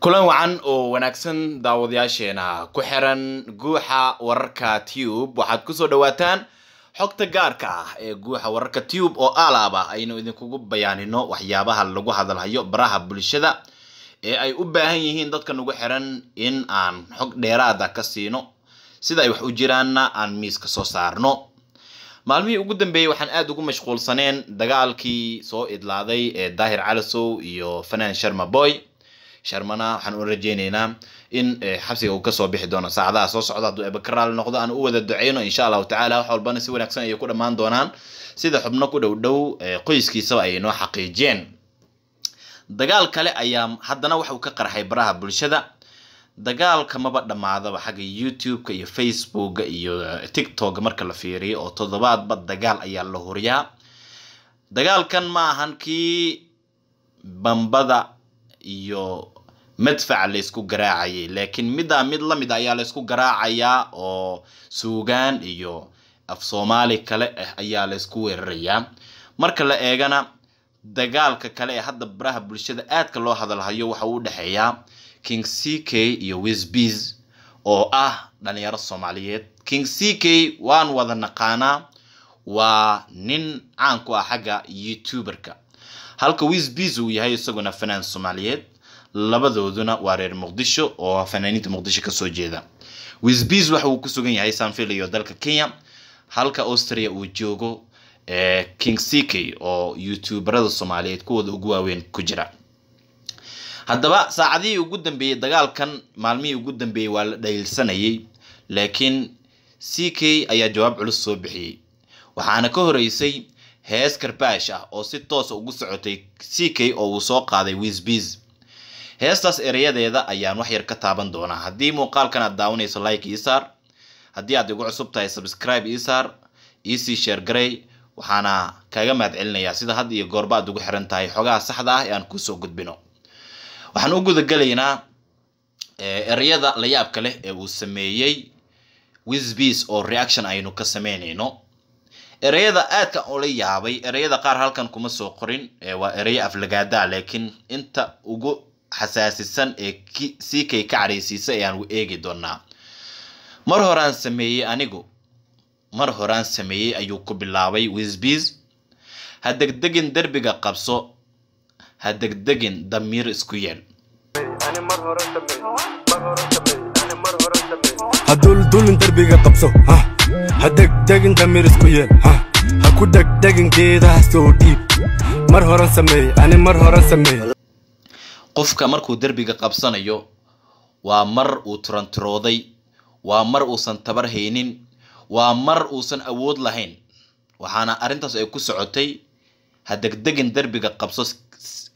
kulan wacan oo wanaagsan daawadayaasheena ku xiran guuxa wararka tube waxaad kusoo dhawaataan xogta gaarka ah ee guuxa wararka tube oo alaba aynu idinkugu bayaanino waxyaabaha lagu hadalhayo baraha bulshada ee ay u baahan yihiin dadka nagu xiran in aan xog dheeraada ka siino sida ay wax u jiraanna aan miiska soo saarno maalmihii ugu dambeeyey waxaan aada ugu mashquulsaneen dagaalkii soo idlaaday ee daahir calasow iyo fanaan sharma boy sharmana waxaan u rajeyneynaa in eh, xabsiga uu kasoo bixi doono saacadaha soo socda hadduu eeba raali noqdo aan u wada duceyno insha allahu tacaala wax walbana si wanaagsan ayay ku dhammaan doonaan sida xubno ku dhow dhow eh, qoyskiisaba ayay noo xaqiijiyeen dagaal kale ayaa haddana waxuu ka qarxay baraha bulshada dagaalka maba dhammaadaba xagga youtube-ka iyo facebooka iyo eh, tictokga marka la fiiriyo oo toddobaadba dagaal ayaa la huryaa dagaalkan ma ahan kii bambada iyo madfac laysku garaacayay laakiin middaa mid lamid ayaa laysku garaacayaa oo suugaan iyo af soomaali kale ah ayaa laysku isku weerarayaa marka la eegana dagaalka kale ee hadda baraha bulshada aadka loo hadalhayo waxa uu dhexeeyaa king c k iyo wisbis oo ah dhalinyaro soomaaliyeed king c k waan wada naqaanaa waa nin caan ku ah xagga youtuberka halka wisbis uu yahay isaguna fanaan soomaaliyeed labadooduna waa reer muqdisho oo fanaaniinta muqdisho kasoo jeeda wisbis waxa uu ku sugan yahay sanviliyo dalka kenya halka austria uu joogo eh, king ck oo youtuberada soomaaliyeed kuwooda ugu waaweyn ku jira haddaba saacadihii ugu dambeeyey dagaalkan maalmihii ugu dambeeyey waa la dhaliilsanayay laakiin c k ayaa jawaab culus soo bixiyey waxaana ka horeysay hees karbaash ah oo si toosa ah ugu socotay c k oo uu soo qaaday wisbis heestaas ereyadeeda ayaan wax yar ka taaban doonaa haddii muuqaalkan aad daawanayso like ii saar haddii aad igu cusub tahay subscribe ii saar ii sheer garey waxaana kaaga mahad celinayaa sida had iyo goorba aad ugu xiran tahay xogaha saxda ah ee aan kuusoo gudbino waxaan u gudagelaynaa eh, ereyada layaabka leh ee uu sameeyey wisbees oo reaction aynu ka samaynayno ereyada aadka ula yaabay ereyada qaar halkan kuma soo qorin eh, waa ereyo aflagaadaa laakiin inta ugu xasaasisan ee siikay ka cadhaysiisa ayaanu eegi doonaa mar horaan sameeyey anigu mar horaan sameeyey ayuu ku bilaabay wisbiis ha degdegin derbiga qabso ha degdegin damiir isku yeel ha duldulin derbiga qabso ha degdegin damiir isku yeel ha ku degdegin geedaha soo dhiib mar horan sameeye ani mar horan sameeye qofka markuu derbiga qabsanayo waa mar uu turantirooday waa mar uusan tabar haynin waa mar uusan awood lahayn waxaana arrintaas ay ku socotay ha degdegin derbiga qabso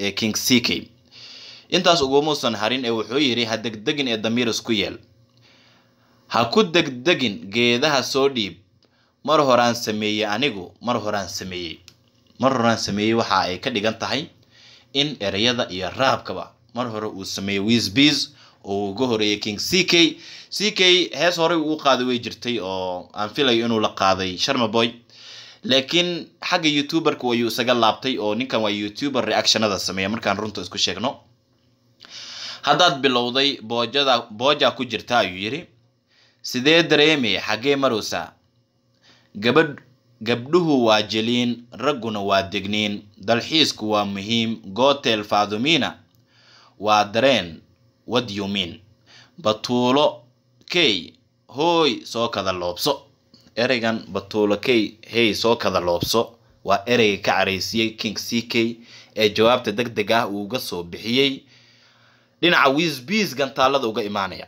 ee king ck intaas ugamuusan harin ee wuxuu yidhi ha degdegin ee damiir isku yeel ha ku degdegin geedaha soo dhiib mar horaan sameeyey anigu mar horaan sameeyey mar horaan sameeyey waxa ay ka dhigan tahay in ereyada iyo raabkaba mar hore uu sameeyey wisbis oo uga horeeyey king c k c k hees horey uu qaaday way jirtay oo aan filayo inuu la qaaday sharmaboy laakiin xagga youtuberka ayuu isaga laabtay oo ninkan waa youtuber reactionada sameeya markaan runta isku sheegno haddaad bilowday boojada boojaa ku jirta ayuu yidhi sidee dareemaya xaggee marowsaa gabadh gabdhuhu waa jeliin ragguna waa degniin dalxiisku waa muhiim gootel fadumina waa dareen wadyumiin batuulo key hooy soo kada loobso ereygan batuulo key hey soo kada loobso waa ereyga ka caraysiiyey king c k ee jawaabta deg deg ah uuga soo bixiyey dhinaca wiisbiis gantaalada uga imaanaya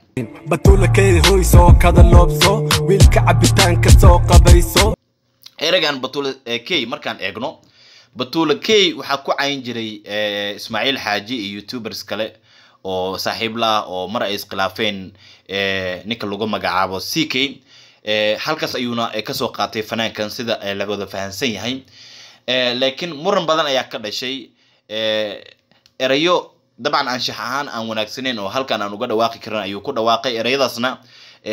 batuulakey hoy soo kada loobso wiilka cabitaanka soo qabayso eragan batula eh, k markaan eegno batula k waxaa ku cayn jiray eh, ismaaciil xaaji iyo youtubers kale oo saaxiib la ah oo mar ay iskhilaafeen eh, ninka lagu magacaabo c k halkaas ayuuna kasoo qaatay fanaankan sida lawada fahansan yahay laakiin muran badan ayaa ka dhashay erayo dabcan anshax ahaan aan wanaagsaneyn oo halkan aan uga dhawaaqi karin ayuu ku dhawaaqay ereyadaasna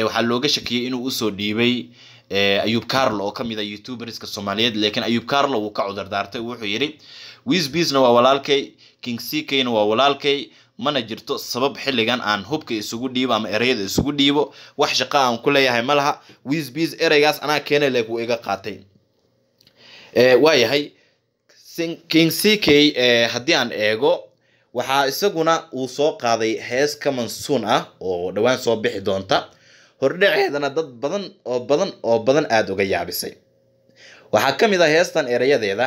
waxaa looga shakiyey inuu usoo dhiibay Eh, ayub carlo oo kamid a ah youtuberska soomaaliyeed lakin ayub carlo wuu ka cudurdaartay wuxuu yidhi wisbisna waa walaalkay king ckna waa walaalkay mana jirto sabab xilligan aan hubka isugu dhiibo ama ereyada isugu dhiibo wax shaqa aan ku leeyahay ma wisbis ereygaas anaa keena leeg wuu iga qaatay eh, waayahay king ck eh, haddii aan eego waxaa isaguna uu soo qaaday hees kamansuun ah oo dhowaan soo bixi doonta hordhaceedana dad badan oo badan oo badan aada uga yaabisay waxaa ka mid ah heestan erayadeeda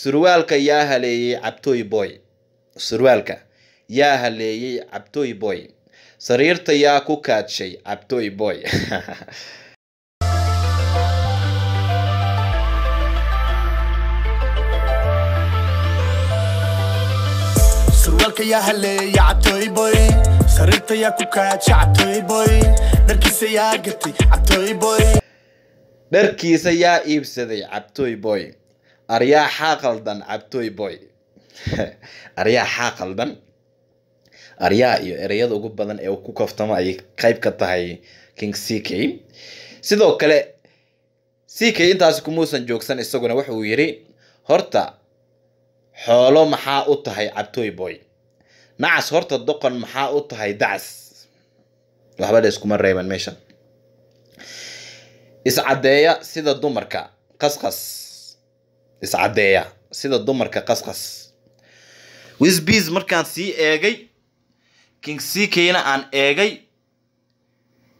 surwaalka yaa haleeyey cabtooy boy surwaalka yaa haleeyey cabtooy boy sariirta yaa ku kaadshay cabtoy boy dharkiisa yaa iibsaday cabtooy boy aryaa qaldan cabtooy boy aryaa qaldan aryaa iyo ereyada ugu badan ee ku kaftamo ayay qayb ka tahay king c k sidoo kale c k intaasi kumuusan joogsan isaguna waxa uu yidhi horta xoolo maxaa u tahay cabtoy boy nacas horta doqon maxaa u tahay dacas waxbadha iskuma reeban meesha iscadeeya sida dumarka qasqas iscadeeya sida dumarka qasqas wisbis markaan sii eegay king ckna aan eegay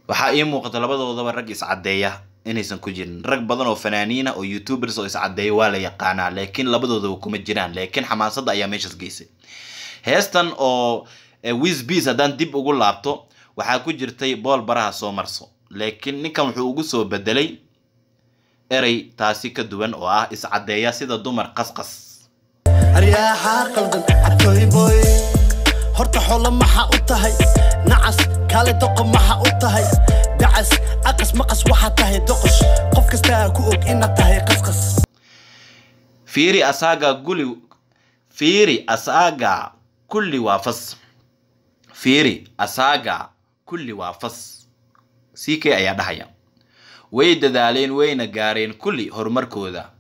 waxaa ii muuqata labadoodaba rag iscadeeya inaysan ku jirin rag badan oo fanaaniina oo youtubers oo iscadeeya waa la yaqaanaa laakiin labadoodaba kuma jiraan laakiin xamaasadda ayaa meeshaas geysay heestan oo eh, wisbis haddaan dib ugu laabto waxaa ku jirtay bool baraha soo marso laakiin ninkan wuxuu ugu soo bedelay eray taasi ka duwan oo ah iscaddeeya sida dumar qasqas aryaaxaa horta xolo maxaa u tahay nacas kaale doqo maxaa u tahay dacas aqas maqas waxaa tahay doqosh qof kastaa ku og inaad tahay qasqas fiiri asaaga guli fiiri asaaga kulli waa fas fiiri asaaga kulli waa fas k ayaa dhahaya way dadaaleen wayna gaareen kulli horumarkooda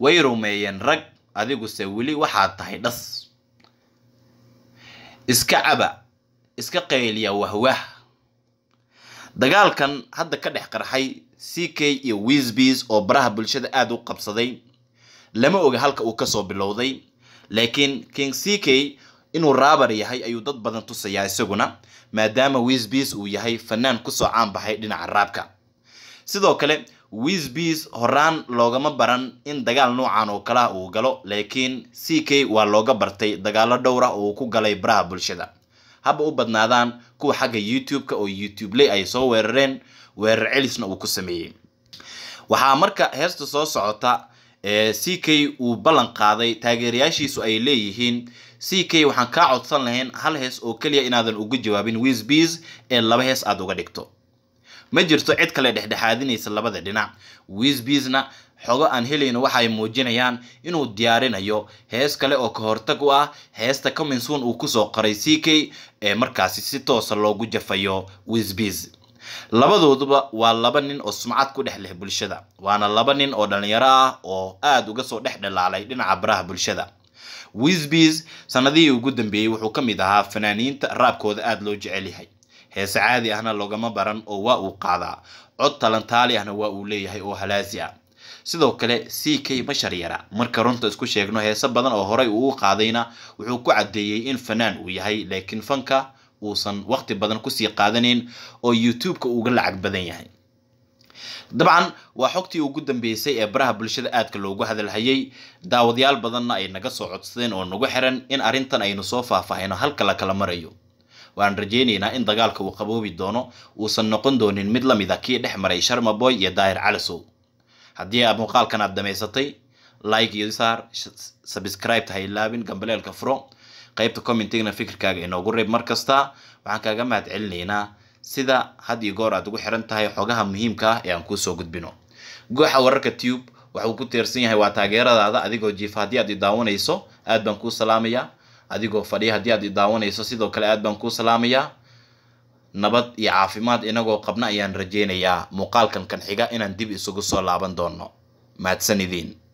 way rumeeyeen rag adiguse weli waxaad tahay dhas iska caba iska qayliya wahwah dagaalkan hadda ka dhex qarxay c k iyo wisbis oo baraha bulshada aada u qabsaday lama oga halka uu ka soo bilowday laakiin king c k inuu raabar yahay ayuu dad badan tusayaa isaguna maadaama wisbis uu yahay fanaan kusoo caan baxay dhinaca raabka sidoo kale wisbis horaan loogama baran in dagaal noocan oo kalaha ah uu galo laakiin c k waa looga bartay dagaalo dhowra ah oo uu ku galay baraha bulshada haba u badnaadaan kuwa xagga youtube-ka oo youtubeley ay soo weerareen weerar celisna uu ku sameeyey waxaa marka heesta soo socota ee c k uu ballan qaaday taageerayaashiisu ay leeyihiin c k waxaan kaa codsan lahayn hal hees oo keliya inaadan ugu jawaabin wisbs ee laba hees aada uga dhigto ma jirto cid kale dhexdhexaadinaysa labada dhinac wisbsna xogo aan helayno waxaay muujinayaan inuu diyaarinayo hees kale oo ka hortag u ah heesta cominson uu kusoo qoray c k ee markaasi si toosa loogu jafayo wisbs labadooduba waa laba nin oo sumcad ku dhex leh bulshada waana laba nin oo dhallinyaro ah oo aad uga soo dhex dhalaalay dhinaca baraha bulshada wisbis sannadihii ugu dambeeyey wuxuu ka mid ahaa fanaaniinta raabkooda aada loo jecel yahay heese caadi ahna logama baran oo waa uu qaadaa cod talantaali ahna waa uu leeyahay oo halaasi ah sidoo kale c k mashar yara marka runta isku sheegno heese badan oo horay uu u qaadayna wuxuu ku caddeeyey in fanaan uu yahay laakiin fanka uusan waqti badan kusii qaadanayn oo youtube-ka uga lacag badan yahay dabcan waa xogtii ugu dambeysay ee baraha bulshada aadka loogu hadalhayay daawadayaal badanna ay naga soo codsadeen oo nagu xiran in arrintan aynu soo faahfaahino halka la kala marayo waan rajaynaynaa in dagaalka uu qaboobi doono uusan noqon doonin mid la mid a kii dhex maray sharmaboy iyo daahir calisow haddii aad muuqaalkan aad dhammaysatay like iyo saar sabscribe ha ilaabin gambaleelka furo qaybta commentigna fikirkaaga inoogu reeb mar kasta waxaan kaaga mahad celinaynaa sida had iyo goor aad ugu xiran tahay xogaha muhiimka ah ee aan kuusoo gudbino guuxa wararka tube waxuu ku tiirsan yahay waa taageeradaada adigoo jiifa haddii aad idaawanayso aad baan kuu salaamayaa adigoo fadhiya haddii aad idaawanayso sidoo kale aad baan kuu salaamayaa nabad iyo caafimaad inagoo qabna ayaan rajaynayaa muuqaalkan kanxiga inaan dib isugu soo laaban doono mahadsan idiin